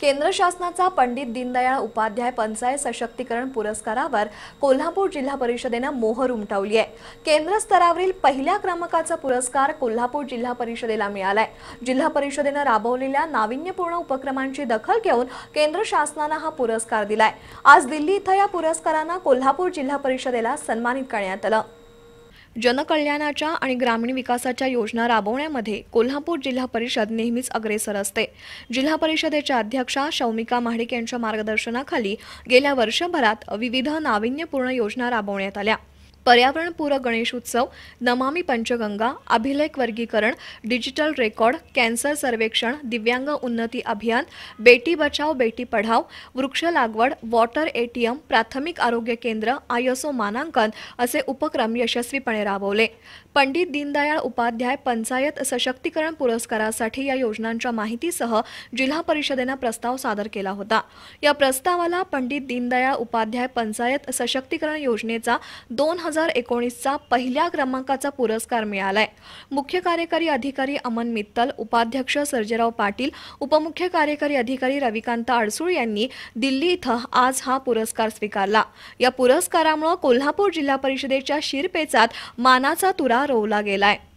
केंद्र शासनाचा पंडित दीनदयाळ उपाध्याय पंचायत सशक्तीकरण पुरस्कारावर कोल्हापूर जिल्हा परिषदेनं मोहर उमटवली आहे केंद्र स्तरावरील पहिल्या क्रमांकाचा पुरस्कार कोल्हापूर जिल्हा परिषदेला मिळालाय जिल्हा परिषदेनं राबवलेल्या नाविन्यपूर्ण उपक्रमांची दखल घेऊन केंद्र शासनानं हा पुरस्कार दिलाय आज दिल्ली इथं या पुरस्कारानं कोल्हापूर जिल्हा परिषदेला सन्मानित करण्यात आलं जनकल्याणाच्या आणि ग्रामीण विकासाच्या योजना राबवण्यामध्ये कोल्हापूर जिल्हा परिषद नेहमीच अग्रेसर असते जिल्हा परिषदेच्या अध्यक्षा शौमिका महाडिक यांच्या मार्गदर्शनाखाली गेल्या वर्षभरात विविध नाविन्यपूर्ण योजना राबवण्यात आल्या पर्यावरणपूरक गणेशोत्सव नमामी पंचगंगा अभिलेख वर्गीकरण डिजिटल रेकॉर्ड कॅन्सर सर्वेक्षण दिव्यांग उन्नती अभियान बेटी बचाव बेटी पढाव वृक्ष लागवड वॉटर एटीएम प्राथमिक आरोग्य केंद्र आयएसओ मानांकन असे उपक्रम यशस्वीपणे राबवले पंडित दीनदयाळ उपाध्याय पंचायत सशक्तीकरण पुरस्कारासाठी या योजनांच्या माहितीसह जिल्हा परिषदेनं प्रस्ताव सादर केला होता या प्रस्तावाला पंडित दीनदयाळ उपाध्याय पंचायत सशक्तीकरण योजनेचा दोन हजार हजार एकोणीसचा पहिल्या क्रमांकाचा पुरस्कार मिळालाय मुख्य कार्यकारी अधिकारी अमन मित्तल उपाध्यक्ष सर्जेराव पाटील उपमुख्य कार्यकारी अधिकारी रविकांत अडसूळ यांनी दिल्ली इथं आज हा पुरस्कार स्वीकारला या पुरस्कारामुळे कोल्हापूर जिल्हा परिषदेच्या शिरपेचात मानाचा तुरा रोवला गेलाय